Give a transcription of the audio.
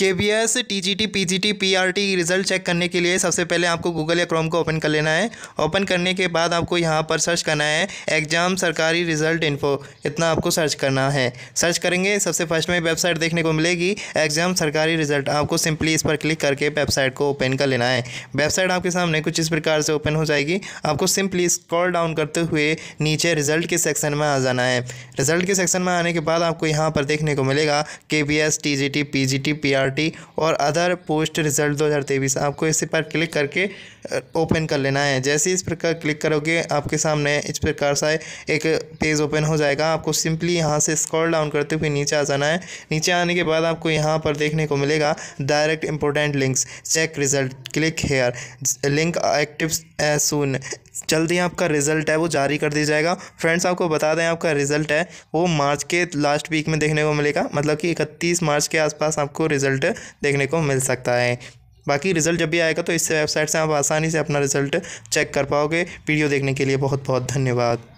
के B S T G T P G T P R T result check करने के लिए सबसे पहले आपको गूगल या क्रोम को ओपन कर लेना है ओपन करने के बाद आपको यहाँ पर सर्च करना है एग्ज़ाम सरकारी रिज़ल्ट इन्फो इतना आपको सर्च करना है सर्च करेंगे सबसे फर्स्ट में वेबसाइट देखने को मिलेगी एग्ज़ाम सरकारी रिज़ल्ट आपको सिंपली इस पर क्लिक करके वेबसाइट को ओपन कर लेना है वेबसाइट आपके सामने कुछ इस प्रकार से ओपन हो जाएगी आपको सिंपली स्क्रॉल डाउन करते हुए नीचे रिज़ल्ट के सेक्शन में आ जाना है रिज़ल्ट के सेक्शन में आने के बाद आपको यहाँ पर देखने को मिलेगा के B S T G T P G T P R party और अदर पोस्ट रिजल्ट तेईस आपको इसी पर क्लिक करके ओपन कर लेना है जैसे इस प्रकार क्लिक करोगे आपके सामने इस प्रकार सा एक पेज ओपन हो जाएगा आपको सिंपली यहाँ से स्क्रॉल डाउन करते हुए नीचे आ जाना है नीचे आने के बाद आपको यहाँ पर देखने को मिलेगा direct important links check result click here link active सुन जल्दी आपका रिजल्ट है वो जारी कर दिया जाएगा फ्रेंड्स आपको बता दें आपका रिजल्ट है वो मार्च के लास्ट वीक में देखने को मिलेगा मतलब कि इकतीस मार्च के आसपास आपको रिजल्ट रिज़ल्ट देखने को मिल सकता है बाकी रिज़ल्ट जब भी आएगा तो इस वेबसाइट से आप आसानी से अपना रिज़ल्ट चेक कर पाओगे वीडियो देखने के लिए बहुत बहुत धन्यवाद